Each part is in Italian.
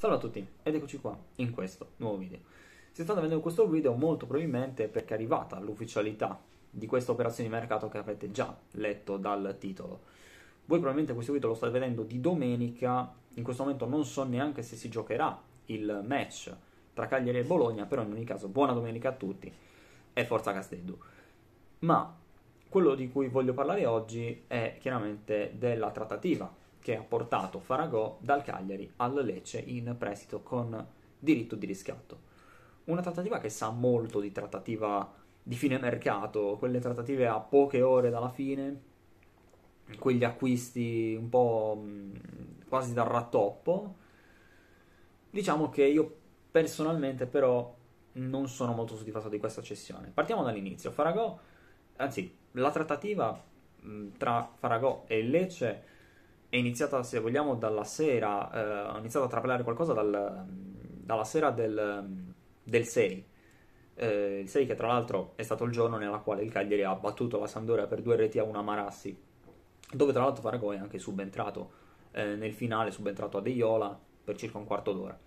Salve a tutti ed eccoci qua in questo nuovo video. Si sta vedendo questo video molto probabilmente perché è arrivata l'ufficialità di questa operazione di mercato che avete già letto dal titolo. Voi probabilmente questo video lo state vedendo di domenica, in questo momento non so neanche se si giocherà il match tra Cagliari e Bologna, però in ogni caso buona domenica a tutti e forza Castello. Ma quello di cui voglio parlare oggi è chiaramente della trattativa che ha portato Faragò dal Cagliari al Lecce in prestito con diritto di riscatto. Una trattativa che sa molto di trattativa di fine mercato, quelle trattative a poche ore dalla fine, quegli acquisti un po' quasi dal rattoppo. Diciamo che io personalmente però non sono molto soddisfatto di questa cessione. Partiamo dall'inizio. Faragò, anzi, la trattativa tra Faragò e Lecce è iniziata, se vogliamo, dalla sera, eh, ho iniziato a trapelare qualcosa dal, dalla sera del, del 6. Eh, il 6 che tra l'altro è stato il giorno nella quale il Cagliari ha battuto la Sandoria per due reti a una Marassi, dove tra l'altro Faragò è anche subentrato eh, nel finale, subentrato a Deiola per circa un quarto d'ora.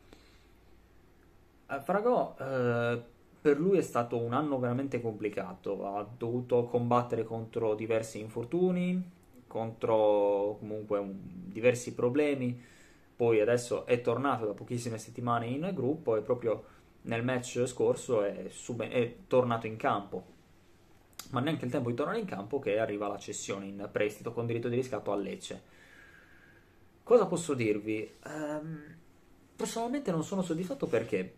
Eh, Faragò eh, per lui è stato un anno veramente complicato, ha dovuto combattere contro diversi infortuni, contro comunque un, diversi problemi. Poi adesso è tornato da pochissime settimane in gruppo e proprio nel match scorso è, sub- è tornato in campo. Ma neanche il tempo di tornare in campo che arriva la cessione in prestito con diritto di riscatto a Lecce. Cosa posso dirvi? Um, personalmente non sono soddisfatto perché?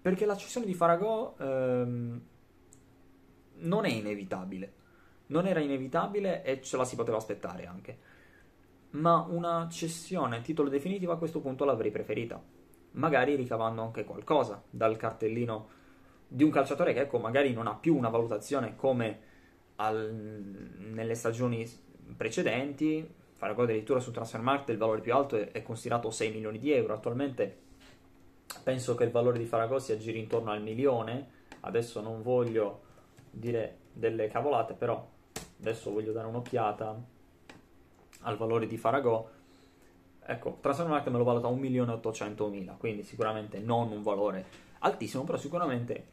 Perché la cessione di Faragò um, non è inevitabile non era inevitabile e ce la si poteva aspettare anche. Ma una cessione a titolo definitivo a questo punto l'avrei preferita, magari ricavando anche qualcosa dal cartellino di un calciatore che ecco magari non ha più una valutazione come al, nelle stagioni precedenti, fare gol addirittura su Transfer Market il valore più alto è, considerato 6 milioni di euro, attualmente penso che il valore di Faragò si aggiri intorno al milione, adesso non voglio dire delle cavolate, però adesso voglio dare un'occhiata al valore di Faragò. Ecco, Transfer me lo valuta 1.800.000, quindi sicuramente non un valore altissimo, però sicuramente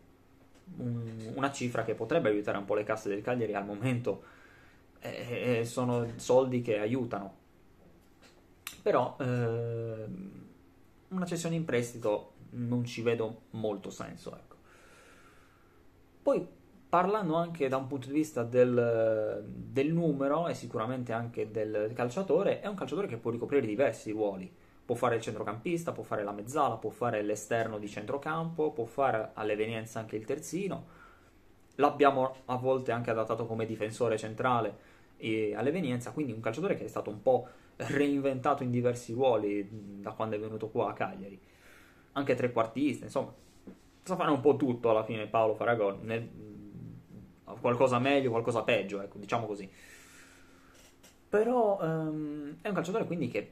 un, una cifra che potrebbe aiutare un po' le casse del Cagliari al momento. E, sono soldi che aiutano. Però eh, una cessione in prestito non ci vedo molto senso, ecco. Poi parlando anche da un punto di vista del, del, numero e sicuramente anche del calciatore, è un calciatore che può ricoprire diversi ruoli. Può fare il centrocampista, può fare la mezzala, può fare l'esterno di centrocampo, può fare all'evenienza anche il terzino. L'abbiamo a volte anche adattato come difensore centrale all'evenienza, quindi un calciatore che è stato un po' reinventato in diversi ruoli da quando è venuto qua a Cagliari. Anche trequartista, insomma, sa fare un po' tutto alla fine Paolo Faragon, nel, qualcosa meglio, qualcosa peggio, ecco, diciamo così. Però um, è un calciatore quindi che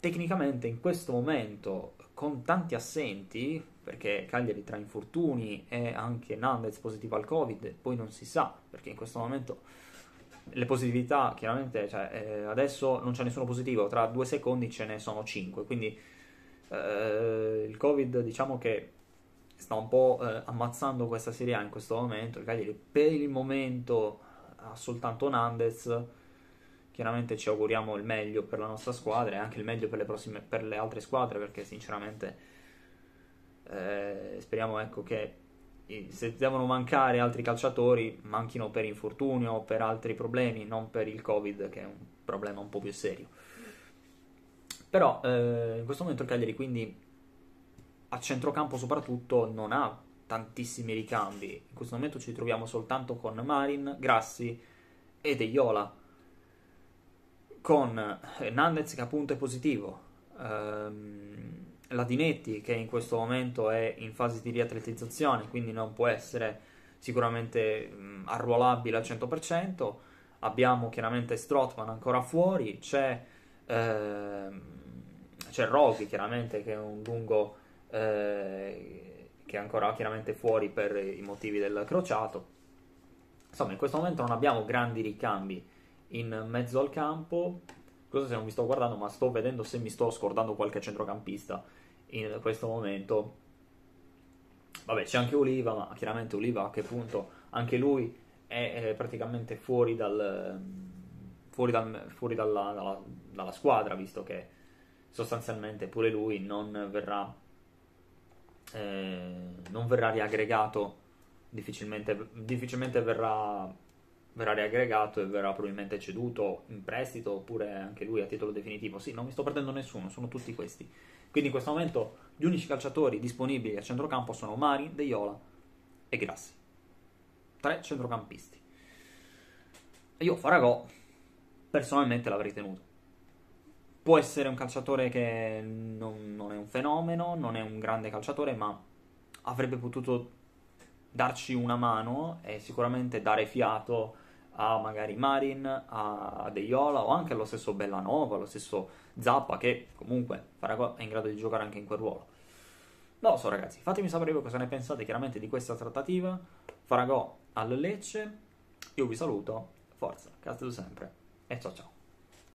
tecnicamente in questo momento, con tanti assenti, perché Cagliari tra infortuni e anche Nandez positivo al Covid, poi non si sa, perché in questo momento le positività, chiaramente, cioè, eh, adesso non c'è nessuno positivo, tra due secondi ce ne sono cinque, quindi eh, il Covid diciamo che sta un po' eh, ammazzando questa Serie A in questo momento. Il Cagliari per il momento ha soltanto Nandez. Chiaramente ci auguriamo il meglio per la nostra squadra e anche il meglio per le, prossime, per le altre squadre perché sinceramente eh, speriamo ecco, che se devono mancare altri calciatori manchino per infortunio o per altri problemi, non per il Covid che è un problema un po' più serio. Però eh, in questo momento il Cagliari quindi a centrocampo soprattutto non ha tantissimi ricambi. In questo momento ci troviamo soltanto con Marin, Grassi e Deiola. Con Nandez che appunto è positivo, ehm, Ladinetti che in questo momento è in fase di riatletizzazione, quindi non può essere sicuramente mh, arruolabile al 100%. Abbiamo chiaramente Strotman ancora fuori, c'è, ehm, c'è Roghi chiaramente che è un lungo eh, che è ancora chiaramente fuori per i motivi del crociato. Insomma, in questo momento non abbiamo grandi ricambi in mezzo al campo. Questo se non mi sto guardando, ma sto vedendo se mi sto scordando qualche centrocampista in questo momento. Vabbè, c'è anche Oliva, ma chiaramente Oliva a che punto anche lui è, è praticamente fuori, dal, fuori, dal, fuori dalla, dalla, dalla squadra, visto che sostanzialmente pure lui non verrà eh, non verrà riaggregato, difficilmente, difficilmente verrà, verrà, riaggregato e verrà probabilmente ceduto in prestito oppure anche lui a titolo definitivo. Sì, non mi sto perdendo nessuno, sono tutti questi. Quindi in questo momento gli unici calciatori disponibili a centrocampo sono Mari, De Jola e Grassi. Tre centrocampisti. Io Faragò personalmente l'avrei tenuto può essere un calciatore che non, non, è un fenomeno, non è un grande calciatore, ma avrebbe potuto darci una mano e sicuramente dare fiato a magari Marin, a De Jola o anche allo stesso Bellanova, allo stesso Zappa che comunque è in grado di giocare anche in quel ruolo. Non lo so ragazzi, fatemi sapere voi cosa ne pensate chiaramente di questa trattativa. Faragò al Lecce, io vi saluto, forza, grazie di sempre e ciao ciao.